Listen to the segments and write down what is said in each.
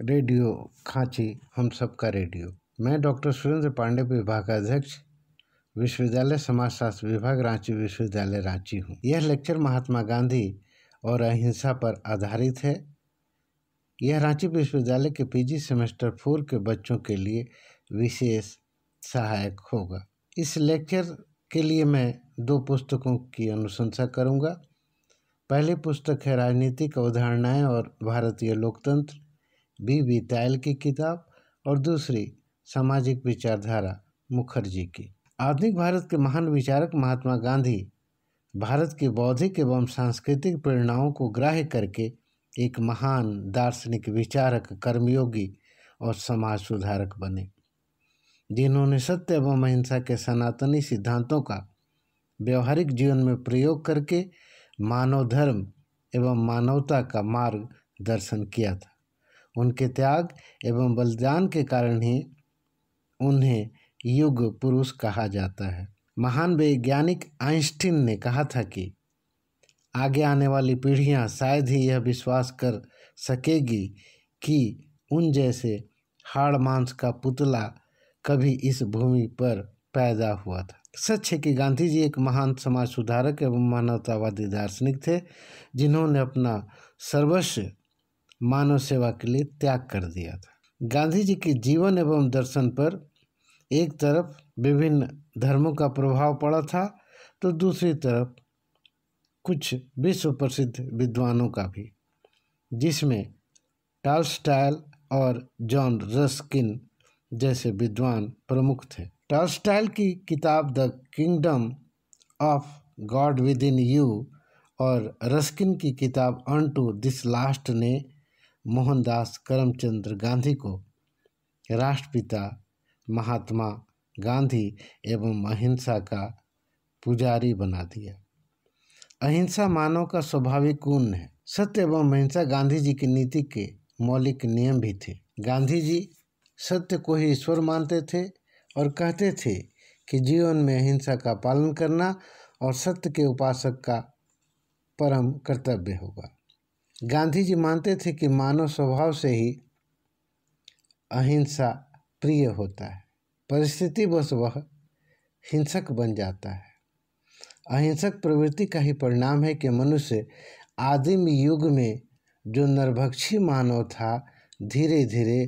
radio खांची हम सबका radio मैं डॉक्टर सुरेंद्र पांडे विभाग का अध्यक्ष विश्वविद्यालय समाजशास्त्र विभाग रांची विश्वविद्यालय रांची हूँ यह लेक्चर महात्मा गांधी और अहिंसा पर आधारित है यह रांची विश्वविद्यालय के पीजी सेमेस्टर फोर के बच्चों के लिए विशेष सहायक होगा इस लेक्चर के लिए मैं दो पुस्तकों की अनुशंसा करूँगा पहली पुस्तक है राजनीतिक अवधारणाएं और भारतीय लोकतंत्र बी वी तायल की किताब और दूसरी सामाजिक विचारधारा मुखर्जी की आधुनिक भारत के महान विचारक महात्मा गांधी भारत की बौद्धिक एवं सांस्कृतिक प्रेरणाओं को ग्राह्य करके एक महान दार्शनिक विचारक कर्मयोगी और समाज सुधारक बने जिन्होंने सत्य एवं अहिंसा के सनातनी सिद्धांतों का व्यवहारिक जीवन में प्रयोग करके मानव धर्म एवं मानवता का मार्ग दर्शन किया था उनके त्याग एवं बलिदान के कारण ही उन्हें युग पुरुष कहा जाता है महान वैज्ञानिक आइंस्टीन ने कहा था कि आगे आने वाली पीढ़ियां शायद ही यह विश्वास कर सकेगी कि उन जैसे हाड़ मांस का पुतला कभी इस भूमि पर पैदा हुआ था सच है कि गांधी जी एक महान समाज सुधारक एवं मानवतावादी दार्शनिक थे जिन्होंने अपना सर्वस्व मानव सेवा के लिए त्याग कर दिया था गांधी जी के जीवन एवं दर्शन पर एक तरफ विभिन्न धर्मों का प्रभाव पड़ा था तो दूसरी तरफ कुछ विश्व प्रसिद्ध विद्वानों का भी जिसमें स्टाइल और जॉन रस्किन जैसे विद्वान प्रमुख थे स्टाइल की किताब the kingdom of God within you और रस्किन की किताब अन टू दिस लास्ट ने मोहनदास करमचंद्र गांधी को राष्ट्रपिता महात्मा गांधी एवं अहिंसा का पुजारी बना दिया अहिंसा मानव का स्वाभाविक गुण है सत्य एवं अहिंसा गांधी जी की नीति के मौलिक नियम भी थे गांधी जी सत्य को ही ईश्वर मानते थे और कहते थे कि जीवन में अहिंसा का पालन करना और सत्य के उपासक का परम कर्तव्य होगा गांधी जी मानते थे कि मानव स्वभाव से ही अहिंसा प्रिय होता है परिस्थिति बस वह हिंसक बन जाता है अहिंसक प्रवृत्ति का ही परिणाम है कि मनुष्य आदिम युग में जो नरभक्षी मानव था धीरे धीरे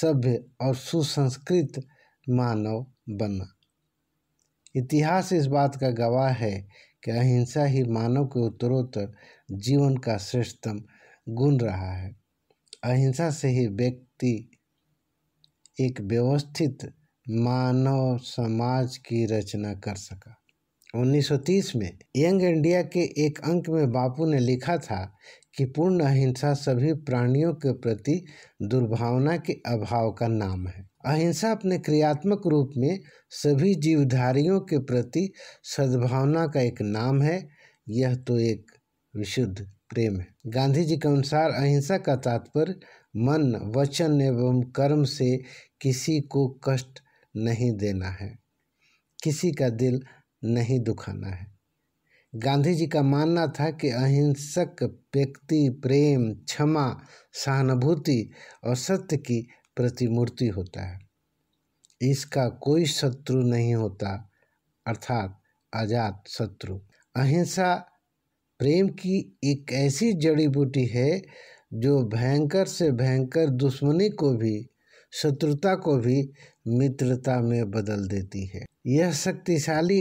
सभ्य और सुसंस्कृत मानव बना इतिहास इस बात का गवाह है कि अहिंसा ही मानव के उत्तरोत्तर जीवन का श्रेष्ठतम गुण रहा है अहिंसा से ही व्यक्ति एक व्यवस्थित मानव समाज की रचना कर सका 1930 में यंग इंडिया के एक अंक में बापू ने लिखा था कि पूर्ण अहिंसा सभी प्राणियों के प्रति दुर्भावना के अभाव का नाम है अहिंसा अपने क्रियात्मक रूप में सभी जीवधारियों के प्रति सद्भावना का एक नाम है यह तो एक विशुद्ध प्रेम है गांधी जी के अनुसार अहिंसा का तात्पर्य मन वचन एवं कर्म से किसी को कष्ट नहीं देना है किसी का दिल नहीं दुखाना है गांधी जी का मानना था कि अहिंसक व्यक्ति प्रेम क्षमा सहानुभूति और सत्य की प्रतिमूर्ति होता है इसका कोई शत्रु नहीं होता अर्थात आजाद शत्रु अहिंसा प्रेम की एक ऐसी जड़ी बूटी है जो भयंकर से भयंकर दुश्मनी को भी शत्रुता को भी मित्रता में बदल देती है यह शक्तिशाली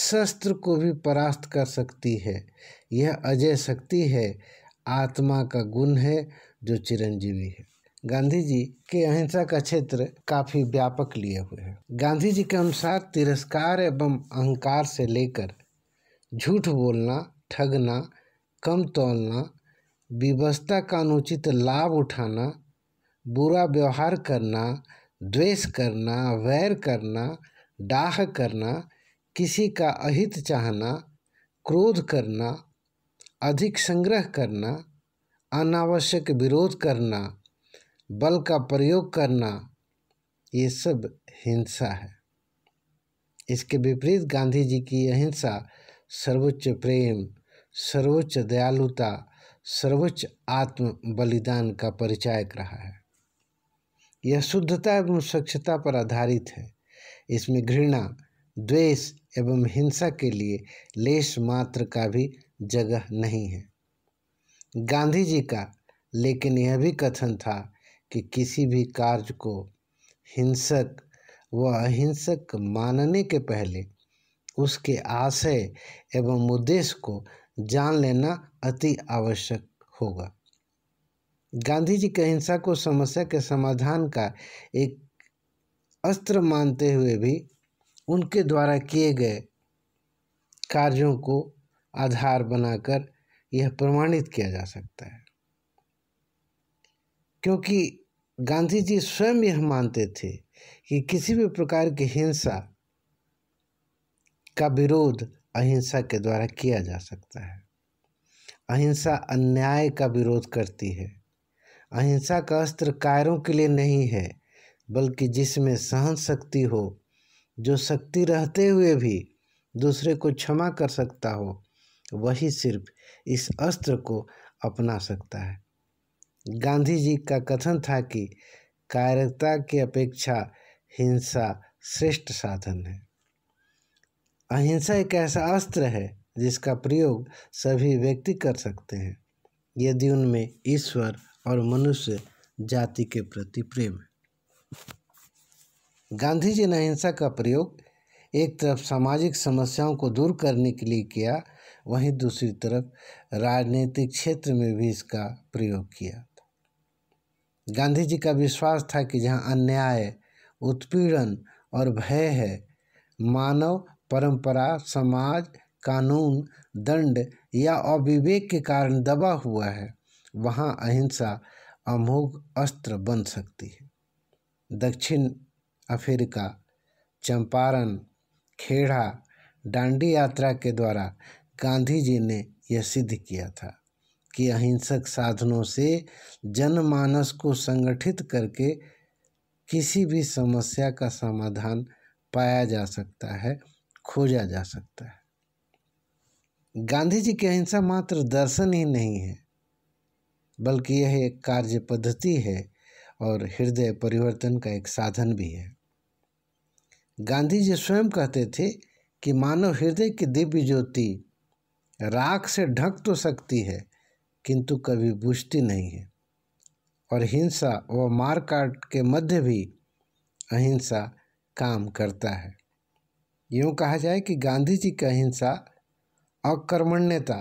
शस्त्र को भी परास्त कर सकती है यह अजय शक्ति है आत्मा का गुण है जो चिरंजीवी है गांधी जी के अहिंसा का क्षेत्र काफी व्यापक लिए हुए है गांधी जी के अनुसार तिरस्कार एवं अहंकार से लेकर झूठ बोलना ठगना कम तोलना विवस्था का अनुचित लाभ उठाना बुरा व्यवहार करना द्वेष करना वैर करना डाह करना किसी का अहित चाहना क्रोध करना अधिक संग्रह करना अनावश्यक विरोध करना बल का प्रयोग करना ये सब हिंसा है इसके विपरीत गांधी जी की अहिंसा सर्वोच्च प्रेम सर्वोच्च दयालुता सर्वोच्च आत्म बलिदान का परिचायक रहा है यह शुद्धता एवं स्वच्छता पर आधारित है इसमें घृणा द्वेष एवं हिंसा के लिए लेश मात्र का भी जगह नहीं है गांधी जी का लेकिन यह भी कथन था कि किसी भी कार्य को हिंसक व अहिंसक मानने के पहले उसके आशय एवं उद्देश्य को जान लेना अति आवश्यक होगा गांधी जी के अहिंसा को समस्या के समाधान का एक अस्त्र मानते हुए भी उनके द्वारा किए गए कार्यों को आधार बनाकर यह प्रमाणित किया जा सकता है क्योंकि गांधी जी स्वयं यह मानते थे कि किसी भी प्रकार की हिंसा का विरोध अहिंसा के द्वारा किया जा सकता है अहिंसा अन्याय का विरोध करती है अहिंसा का अस्त्र कायरों के लिए नहीं है बल्कि जिसमें सहन शक्ति हो जो शक्ति रहते हुए भी दूसरे को क्षमा कर सकता हो वही सिर्फ इस अस्त्र को अपना सकता है गांधी जी का कथन था कि कायरता की अपेक्षा हिंसा श्रेष्ठ साधन है अहिंसा एक ऐसा अस्त्र है जिसका प्रयोग सभी व्यक्ति कर सकते हैं यदि उनमें ईश्वर और मनुष्य जाति के प्रति प्रेम है गांधी जी ने अहिंसा का प्रयोग एक तरफ सामाजिक समस्याओं को दूर करने के लिए किया वहीं दूसरी तरफ राजनीतिक क्षेत्र में भी इसका प्रयोग किया गांधी जी का विश्वास था कि जहाँ अन्याय उत्पीड़न और भय है मानव परंपरा समाज कानून दंड या अविवेक के कारण दबा हुआ है वहाँ अहिंसा अमोघ अस्त्र बन सकती है दक्षिण अफ्रीका चंपारण खेड़ा डांडी यात्रा के द्वारा गांधी जी ने यह सिद्ध किया था कि अहिंसक साधनों से जनमानस को संगठित करके किसी भी समस्या का समाधान पाया जा सकता है खोजा जा सकता है गांधी जी की अहिंसा मात्र दर्शन ही नहीं है बल्कि यह एक कार्य पद्धति है और हृदय परिवर्तन का एक साधन भी है गांधी जी स्वयं कहते थे कि मानव हृदय की दिव्य ज्योति राख से ढक तो सकती है किंतु कभी बुझती नहीं है और हिंसा व मारकाट के मध्य भी अहिंसा काम करता है यूँ कहा जाए कि गांधी जी का अहिंसा अकर्मण्यता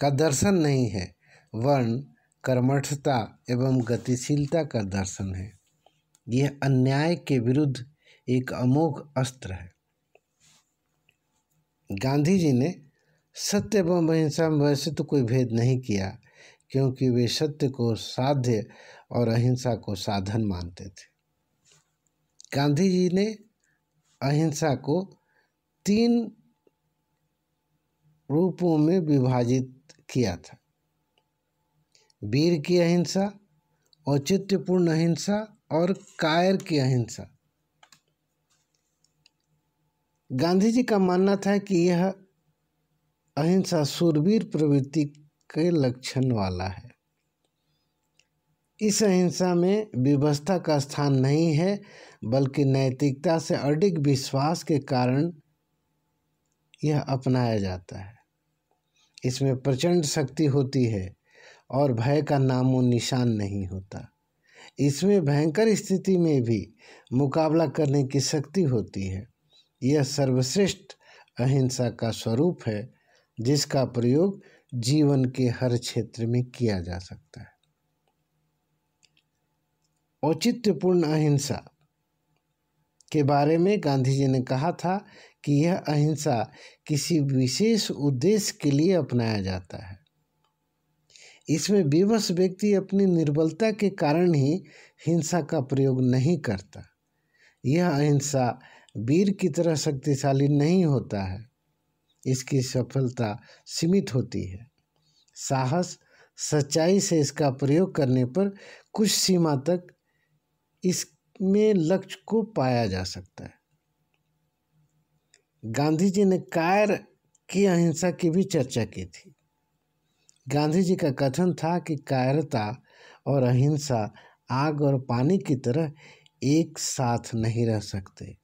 का दर्शन नहीं है वर्ण कर्मठता एवं गतिशीलता का दर्शन है यह अन्याय के विरुद्ध एक अमोघ अस्त्र है गांधी जी ने सत्य एवं अहिंसा में वैसे तो कोई भेद नहीं किया क्योंकि वे सत्य को साध्य और अहिंसा को साधन मानते थे गांधी जी ने अहिंसा को तीन रूपों में विभाजित किया था वीर की अहिंसा औचित्यपूर्ण अहिंसा और कायर की अहिंसा गांधी जी का मानना था कि यह अहिंसा सुरवीर प्रवृत्ति के लक्षण वाला है इस अहिंसा में व्यवस्था का स्थान नहीं है बल्कि नैतिकता से अडिग विश्वास के कारण यह अपनाया जाता है इसमें प्रचंड शक्ति होती है और भय का नामो निशान नहीं होता इसमें भयंकर स्थिति में भी मुकाबला करने की शक्ति होती है यह सर्वश्रेष्ठ अहिंसा का स्वरूप है जिसका प्रयोग जीवन के हर क्षेत्र में किया जा सकता है औचित्यपूर्ण अहिंसा के बारे में गांधी जी ने कहा था कि यह अहिंसा किसी विशेष उद्देश्य के लिए अपनाया जाता है इसमें विवश व्यक्ति अपनी निर्बलता के कारण ही हिंसा का प्रयोग नहीं करता यह अहिंसा वीर की तरह शक्तिशाली नहीं होता है इसकी सफलता सीमित होती है साहस सच्चाई से इसका प्रयोग करने पर कुछ सीमा तक इसमें लक्ष्य को पाया जा सकता है गांधी जी ने कायर की अहिंसा की भी चर्चा की थी गांधी जी का कथन था कि कायरता और अहिंसा आग और पानी की तरह एक साथ नहीं रह सकते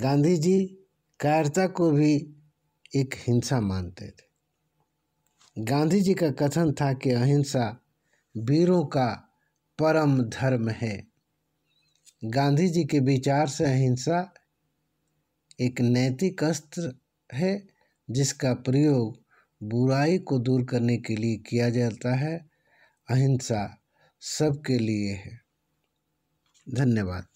गांधी जी कायरता को भी एक हिंसा मानते थे गांधी जी का कथन था कि अहिंसा वीरों का परम धर्म है गांधी जी के विचार से अहिंसा एक नैतिक अस्त्र है जिसका प्रयोग बुराई को दूर करने के लिए किया जाता है अहिंसा सबके लिए है धन्यवाद